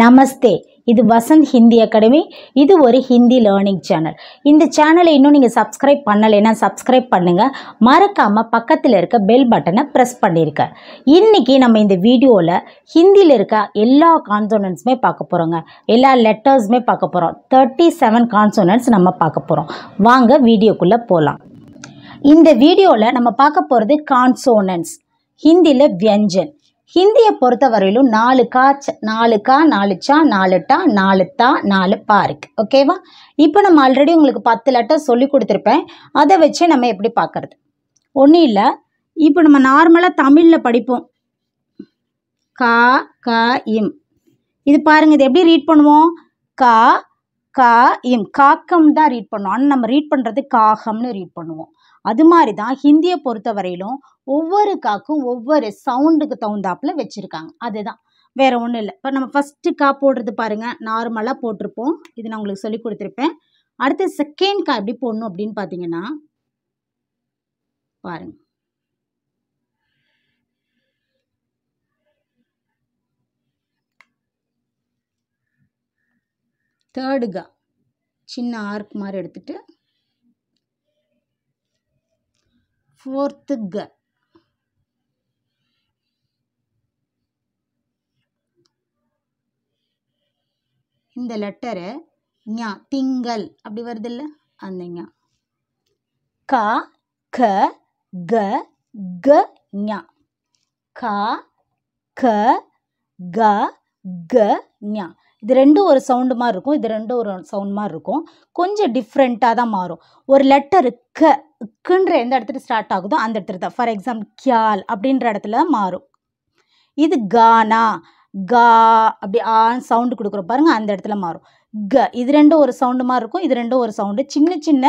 నమస్తే இது வசந்த் ஹிந்தி அகாடமி இது ஒரு ஹிந்தி லேர்னிங் சேனல் இந்த சேனலை இன்னும் நீங்கள் சப்ஸ்கிரைப் பண்ணலைன்னா சப்ஸ்கிரைப் பண்ணுங்கள் மறக்காமல் பக்கத்தில் இருக்க பெல் பட்டனை ப்ரெஸ் பண்ணியிருக்க இன்றைக்கி நம்ம இந்த வீடியோவில் ஹிந்தியில் இருக்க எல்லா கான்சோனன்ஸுமே பார்க்க போகிறோங்க எல்லா லெட்டர்ஸுமே பார்க்க போகிறோம் தேர்ட்டி செவன் கான்சோனன்ஸ் நம்ம பார்க்க போகிறோம் வாங்க வீடியோக்குள்ளே போகலாம் இந்த வீடியோவில் நம்ம பார்க்க போகிறது கான்சோனன்ஸ் ஹிந்தியில் வியஞ்சன் ஹிந்தியை பொறுத்தவரையிலும் நாலு ச நாலு கா நாலு சா நாலு டா நாலு தா நாலு பா இருக்கு ஓகேவா இப்போ நம்ம ஆல்ரெடி உங்களுக்கு பத்து லெட்டர் சொல்லி கொடுத்துருப்பேன் அதை வச்சு நம்ம எப்படி பார்க்கறது ஒன்றும் இல்லை இப்போ நம்ம நார்மலாக தமிழில் படிப்போம் கா க இம் இது பாருங்கள் இது எப்படி ரீட் பண்ணுவோம் கா கா இம் காக்கம் தான் ரீட் பண்ணுவோம் ஆனால் நம்ம ரீட் பண்ணுறது காகம்னு ரீட் பண்ணுவோம் அது மாதிரி தான் ஹிந்தியை பொறுத்த வரையிலும் ஒவ்வொரு காக்கும் ஒவ்வொரு சவுண்டுக்கு தகுந்தாப்பில் வச்சுருக்காங்க அதுதான் வேறு ஒன்றும் இல்லை இப்போ நம்ம ஃபஸ்ட்டு கா போடுறது பாருங்கள் நார்மலாக போட்டிருப்போம் இது நான் உங்களுக்கு சொல்லி கொடுத்துருப்பேன் அடுத்து செகண்ட் கா எப்படி போடணும் அப்படின்னு பார்த்தீங்கன்னா பாருங்கள் தேர்டுகா சின்ன ஆர்க் மாதிரி எடுத்துகிட்டு ஃபோர்த்து க இந்த லெட்டரை ஞா திங்கள் அப்படி வருது இல்லை அந்த ஞா கா க க க ஞா க க க க ஞா இது ரெண்டும் ஒரு சவுண்டு மாதிரி இருக்கும் இது ரெண்டும் ஒரு சவுண்ட் மாதிரி இருக்கும் கொஞ்சம் டிஃப்ரெண்ட்டாக தான் மாறும் ஒரு லெட்டர் க க்குன்ற எந்த இடத்துல ஸ்டார்ட் ஆகுதோ அந்த இடத்துல தான் ஃபார் எக்ஸாம்பிள் கியால் அப்படின்ற இடத்துல மாறும் இது கானா கா அப்படி ஆன் சவுண்டு கொடுக்குறோம் பாருங்கள் அந்த இடத்துல மாறும் க இது ரெண்டும் ஒரு சவுண்டு மாதிரி இருக்கும் இது ரெண்டும் ஒரு சவுண்டு சின்ன சின்ன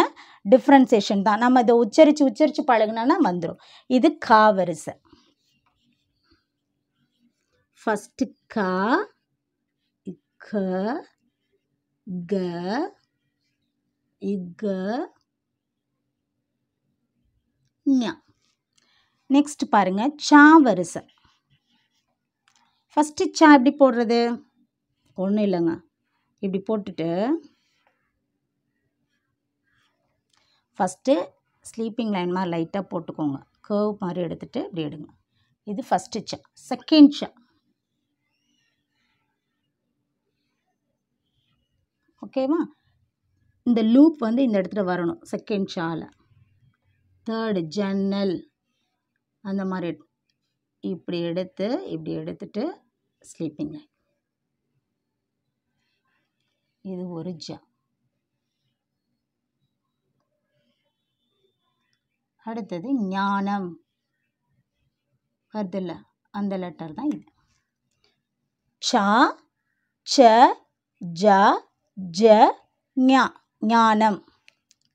டிஃப்ரென்சேஷன் தான் நம்ம இதை உச்சரித்து உச்சரித்து பழகினா வந்துடும் இது கா வரிசை ஃபஸ்ட்டு கா க க இக ஞ நெக்ஸ்ட் பாருங்க சா வரிசை ஃபஸ்ட்டு சா எப்படி போடுறது ஒன்றும் இல்லைங்க இப்படி போட்டுட்டு ஃபஸ்ட்டு ஸ்லீப்பிங் லைன் மாதிரி லைட்டாக போட்டுக்கோங்க கேர்வ் மாதிரி எடுத்துகிட்டு இப்படி எடுங்க இது ஃபஸ்ட்டு சா செகண்ட் சா ஓகேவா இந்த லூப் வந்து இந்த இடத்துல வரணும் செகண்ட் ஷால தேர்டு ஜன்னல் அந்த மாதிரி இப்படி எடுத்து இப்படி எடுத்துட்டு ஸ்லீப்பிங் இது ஒரு ஜா அடுத்தது ஞானம் வருதுல்ல அந்த லெட்டர் தான் இது சா ச ஜா ஜ ஞா ஞானம்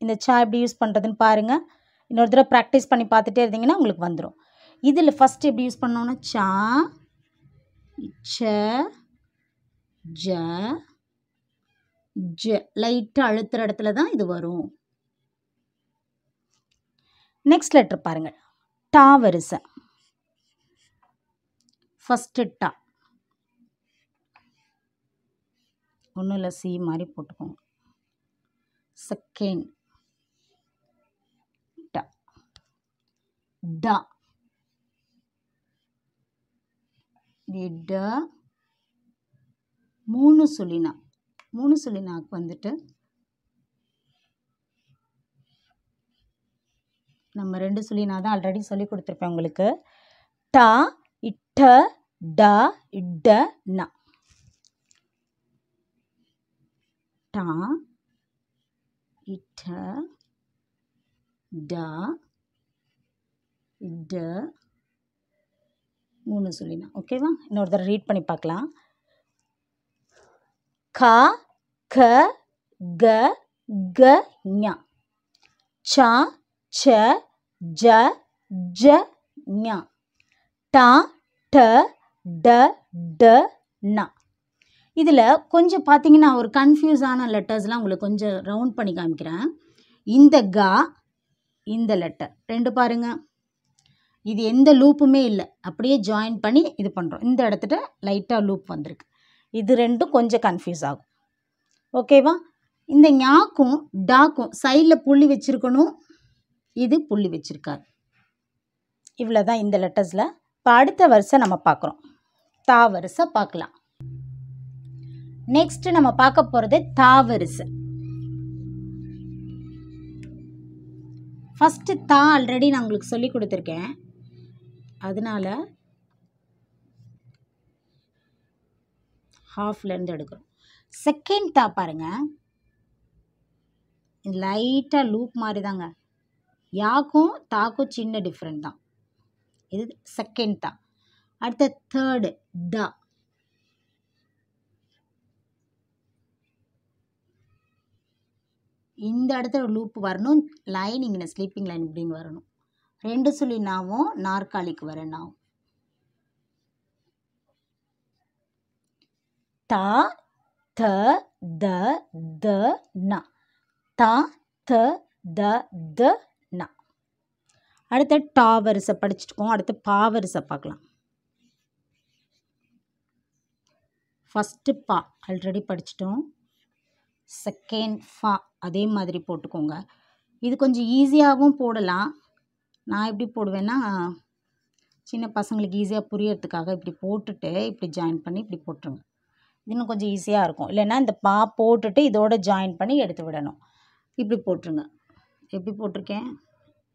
இந்த ச எப்படி யூஸ் பண்ணுறதுன்னு பாருங்கள் இன்னொரு தடவை ப்ராக்டிஸ் பண்ணி பார்த்துட்டே இருந்தீங்கன்னா உங்களுக்கு வந்துடும் இதில் ஃபஸ்ட் எப்படி யூஸ் பண்ணோன்னா சா ச ஜ ஜ லைட்டாக அழுத்துகிற இடத்துல தான் இது வரும் நெக்ஸ்ட் லெட்டர் பாருங்கள் டா வரிசை ஃபஸ்ட்டு டா ஒன்றும் இல்லை சி மாதிரி போட்டுக்கோங்க செகண்ட் ட ட ட மூணு சொல்லினா மூணு சொல்லினாக்கு வந்துட்டு நம்ம ரெண்டு சொல்லினா தான் ஆல்ரெடி சொல்லி கொடுத்துருப்பேன் உங்களுக்கு டா இட்ட டா இட்ட நா டா இட்ட டா ட மூணு சொல்லினா ஓகேவா இன்னொரு தடவை ரீட் பண்ணி பார்க்கலாம் கா க க க ஞ ச ச ஜ ஜ ஞ ட ட ட ட ந இதில் கொஞ்சம் பார்த்தீங்கன்னா ஒரு கன்ஃபியூஸான லெட்டர்ஸ்லாம் உங்களுக்கு கொஞ்சம் ரவுண்ட் பண்ணி காமிக்கிறேன் இந்த கா இந்த லெட்டர் ரெண்டு பாருங்கள் இது எந்த லூப்புமே இல்லை அப்படியே ஜாயின் பண்ணி இது பண்ணுறோம் இந்த இடத்துல லைட்டாக லூப் வந்திருக்கு இது ரெண்டும் கொஞ்சம் கன்ஃபியூஸ் ஆகும் ஓகேவா இந்த ஞாக்கும் டாக்கும் சைடில் புள்ளி வச்சுருக்கணும் இது புள்ளி வச்சுருக்காரு இவ்வளோ தான் இந்த லெட்டர்ஸில் இப்போ அடுத்த வரிசை நம்ம பார்க்குறோம் தா வரிசை பார்க்கலாம் நெக்ஸ்ட் நம்ம பார்க்க போகிறது தாவரிசு ஃபஸ்ட்டு தா ஆல்ரெடி நான் உங்களுக்கு சொல்லி கொடுத்துருக்கேன் அதனால் ஹாஃப்லேருந்து எடுக்கிறோம் செகண்ட் தா பாருங்கள் லைட்டாக லூப் மாதிரி தாங்க யாக்கும் தாக்கும் சின்ன டிஃப்ரெண்ட் தான் இது செகண்ட் தா அடுத்த தேர்டு தா இந்த இடத்துல லூப் வரணும் லைன் இங்கே ஸ்லீப்பிங் லைன் இப்படின்னு வரணும் ரெண்டு சுழி நாவும் நாற்காலிக்கு வர நாவும் தா த த த ந தா த த த ந அடுத்த டா வரிசை படிச்சுட்டுக்கோம் அடுத்து பா வரிசை பார்க்கலாம் ஃபஸ்ட்டு பா ஆல்ரெடி படிச்சிட்டோம் செகண்ட் ஃபா அதே மாதிரி போட்டுக்கோங்க இது கொஞ்சம் ஈஸியாகவும் போடலாம் நான் எப்படி போடுவேன்னா சின்ன பசங்களுக்கு ஈஸியாக புரியறதுக்காக இப்படி போட்டுட்டு இப்படி ஜாயின் பண்ணி இப்படி போட்டுருங்க இன்னும் கொஞ்சம் ஈஸியாக இருக்கும் இல்லைன்னா இந்த பா போட்டுட்டு இதோட ஜாயின் பண்ணி எடுத்து விடணும் இப்படி போட்டுருங்க எப்படி போட்டிருக்கேன்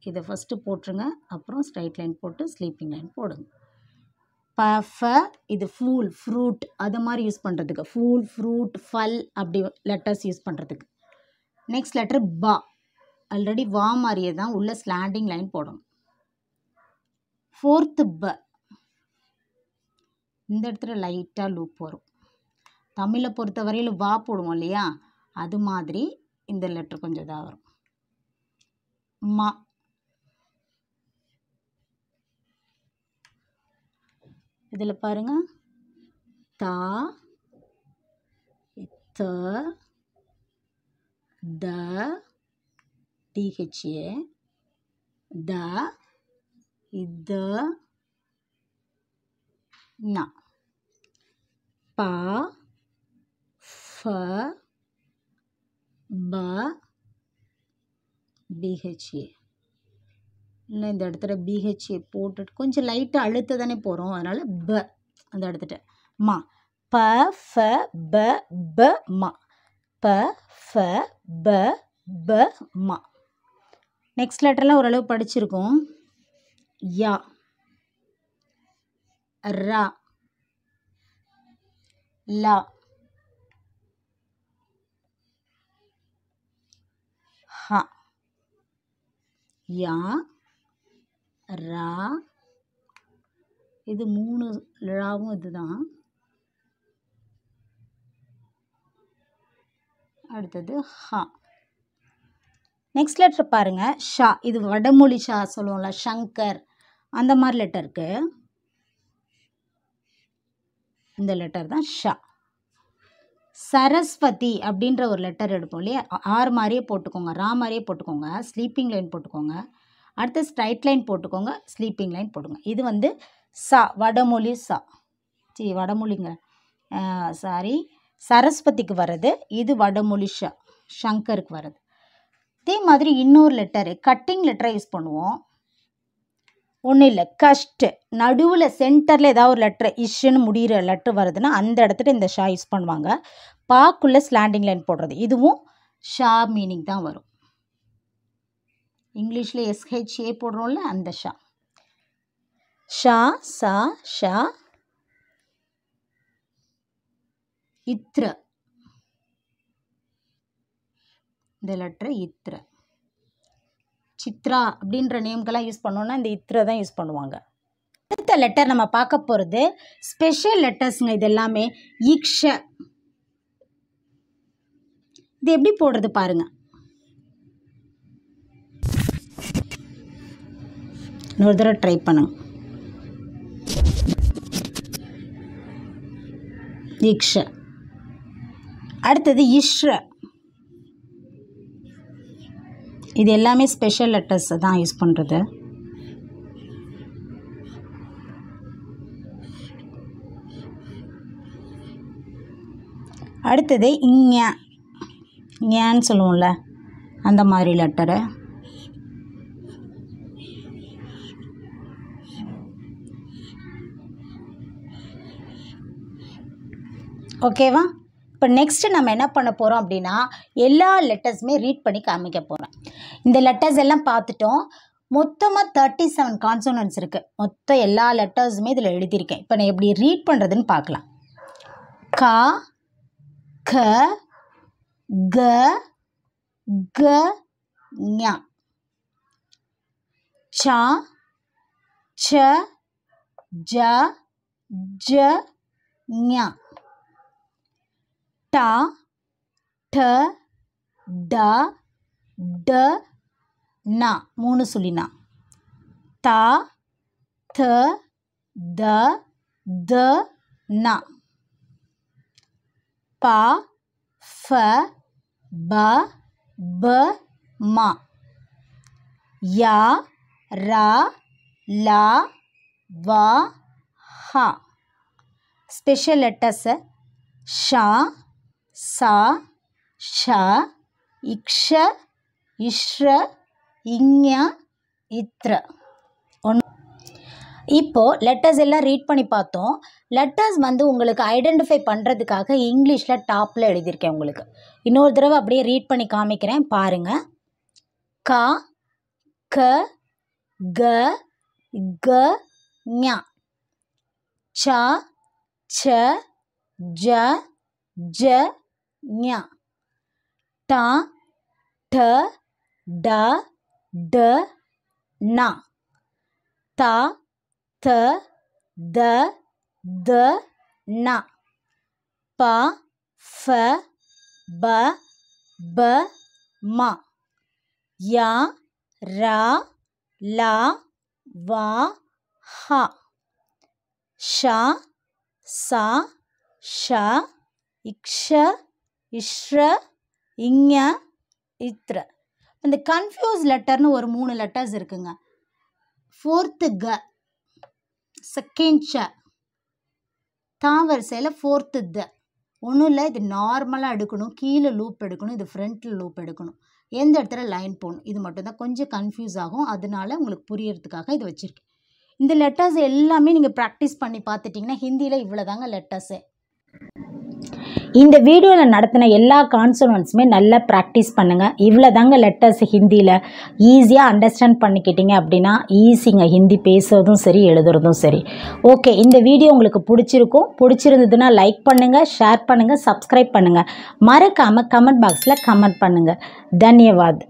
இதை ஃபஸ்ட்டு போட்டுருங்க அப்புறம் ஸ்ட்ரைட் லைன் போட்டு ஸ்லீப்பிங் லைன் போடுங்க பஃப இது ஃபூல் ஃப்ரூட் அது மாதிரி யூஸ் பண்ணுறதுக்கு ஃபூல் ஃப்ரூட் ஃபல் அப்படி லெட்டர்ஸ் யூஸ் பண்ணுறதுக்கு நெக்ஸ்ட் லெட்ரு பா ஆல்ரெடி வா மாதிரியே தான் உள்ள ஸ்லாண்டிங் லைன் போடணும் ஃபோர்த்து ப இந்த இடத்துல லைட்டாக லூப் வரும் தமிழை பொறுத்த வரையில் வா போடுவோம் இல்லையா அது மாதிரி இந்த லெட்ரு கொஞ்சம் இதாக வரும் மா இதில் பாருங்கள் தா த த டிஹெச்ஏ த இத ந ப ஃப ப பிஹெச்ஏ இல்லை இந்த இடத்துல பிஹெச்ஏ போட்டுட்டு கொஞ்சம் லைட்டாக அழுத்த தானே போகிறோம் அதனால் ப அந்த இடத்துட்ட மா ப ஃப ப ப மா ப ஃப ப ப மா நெக்ஸ்ட் லெட்டர்லாம் ஓரளவு படிச்சிருக்கோம் யா ரா லா ஹா யா ரா இது மூணு லாவும் இதுதான் அடுத்தது ஹா நெக்ஸ்ட் லெட்டர் பாருங்கள் ஷா இது வடமொழி ஷா சொல்லுவோம்ல ஷங்கர் அந்த மாதிரி இருக்குது இந்த லெட்டர் தான் ஷா சரஸ்வதி அப்படின்ற ஒரு லெட்டர் எடுப்போம் இல்லையா ஆறு மாதிரியே போட்டுக்கோங்க ரா மாதிரியே போட்டுக்கோங்க ஸ்லீப்பிங் லைன் போட்டுக்கோங்க அடுத்து ஸ்ட்ரைட் லைன் போட்டுக்கோங்க ஸ்லீப்பிங் லைன் போட்டுக்கோங்க இது வந்து சா வடமொழி சா சி வடமொழிங்க சாரி சரஸ்வதிக்கு வர்றது இது வடமொழி ஷ ஷங்கருக்கு வர்றது இதே மாதிரி இன்னொரு லெட்டரு கட்டிங் லெட்டரை யூஸ் பண்ணுவோம் ஒன்றும் இல்லை கஷ்ட நடுவில் சென்டரில் ஏதாவது ஒரு லெட்ரு இஷ்ஷுன்னு முடிகிற லெட்ரு வருதுன்னா அந்த இடத்துல இந்த ஷா யூஸ் பண்ணுவாங்க பாக்குள்ளே ஸ்லாண்டிங் லைன் போடுறது இதுவும் ஷா மீனிங் தான் வரும் இங்கிலீஷில் எஸ்ஹெச்ஏ போடுறோம்ல அந்த ஷா ஷா சா ஷா இத்ர இந்த லெட்ரு இத்ர சித்ரா அப்படின்ற நேம்கெல்லாம் யூஸ் பண்ணோன்னா இந்த இத்ர தான் யூஸ் பண்ணுவாங்க அடுத்த லெட்டர் நம்ம பார்க்க போகிறது ஸ்பெஷல் லெட்டர்ஸ்ங்க இது எல்லாமே இக்ஷ இது எப்படி போடுறது பாருங்கள் இன்னொரு தடவை ட்ரை பண்ணுங்க இக்ஷ அடுத்தது இஷ்ர இது எல்லாமே ஸ்பெஷல் லெட்டர்ஸை தான் யூஸ் பண்ணுறது அடுத்தது இங்கே ஏன்னு சொல்லுவோம்ல அந்த மாதிரி லெட்டரு ஓகேவா இப்போ நெக்ஸ்ட்டு நம்ம என்ன பண்ண போகிறோம் அப்படின்னா எல்லா லெட்டர்ஸுமே ரீட் பண்ணி காமிக்க போகிறோம் இந்த லெட்டர்ஸ் எல்லாம் பார்த்துட்டோம் மொத்தமாக தேர்ட்டி செவன் கான்சோனன்ஸ் இருக்குது மொத்தம் எல்லா லெட்டர்ஸுமே இதில் எழுதியிருக்கேன் இப்போ நான் எப்படி ரீட் பண்ணுறதுன்னு பார்க்கலாம் கா க க க ஞா சா ச ஜ ஜ ஞா ட ட ட ட நா மூணு சொல்லினா த த த த நா ப ஃப ப ப ம யா ரா லா வா ஹா ஸ்பெஷல் லெட்டர்ஸை ஷா சா ஷ இக்ஷ இஷ்ர இங்ஞ இத்ர ஒன் இப்போது லெட்டர்ஸ் எல்லாம் ரீட் பண்ணி பார்த்தோம் லெட்டர்ஸ் வந்து உங்களுக்கு ஐடென்டிஃபை பண்ணுறதுக்காக இங்கிலீஷில் டாப்பில் எழுதியிருக்கேன் உங்களுக்கு இன்னொரு தடவை அப்படியே ரீட் பண்ணி காமிக்கிறேன் பாருங்கள் கா க க க ஞ ச ச ஜ ஜ ञ ट ठ ड ड न त थ द द न प फ ब ब म य र ल व ह श स श इक्ष இஷ்ர இங்க இத்ர இந்த கன்ஃபியூஸ் லெட்டர்னு ஒரு மூணு லெட்டர்ஸ் இருக்குங்க ஃபோர்த்து க செகண்ட் ச தான் ஃபோர்த்து த ஒன்றும் இல்லை இது நார்மலாக எடுக்கணும் கீழே லூப் எடுக்கணும் இது ஃப்ரண்ட்டில் லூப் எடுக்கணும் எந்த இடத்துல லைன் போகணும் இது மட்டும்தான் கொஞ்சம் கன்ஃபியூஸ் ஆகும் அதனால உங்களுக்கு புரியறதுக்காக இது வச்சுருக்கேன் இந்த லெட்டர்ஸ் எல்லாமே நீங்கள் ப்ராக்டிஸ் பண்ணி பார்த்துட்டிங்கன்னா ஹிந்தியில் இவ்வளோதாங்க லெட்டர்ஸே இந்த வீடியோவில் நடத்தின எல்லா கான்சனன்ஸுமே நல்லா ப்ராக்டிஸ் பண்ணுங்கள் இவ்வளோ தாங்க லெட்டர்ஸ் ஹிந்தியில் ஈஸியாக அண்டர்ஸ்டாண்ட் பண்ணிக்கிட்டீங்க அப்படின்னா ஈஸிங்க ஹிந்தி பேசுகிறதும் சரி எழுதுறதும் சரி ஓகே இந்த வீடியோ உங்களுக்கு பிடிச்சிருக்கும் பிடிச்சிருந்ததுன்னா லைக் பண்ணுங்கள் ஷேர் பண்ணுங்கள் சப்ஸ்கிரைப் பண்ணுங்கள் மறக்காமல் கமெண்ட் பாக்ஸில் கமெண்ட் பண்ணுங்கள் தன்யவாத்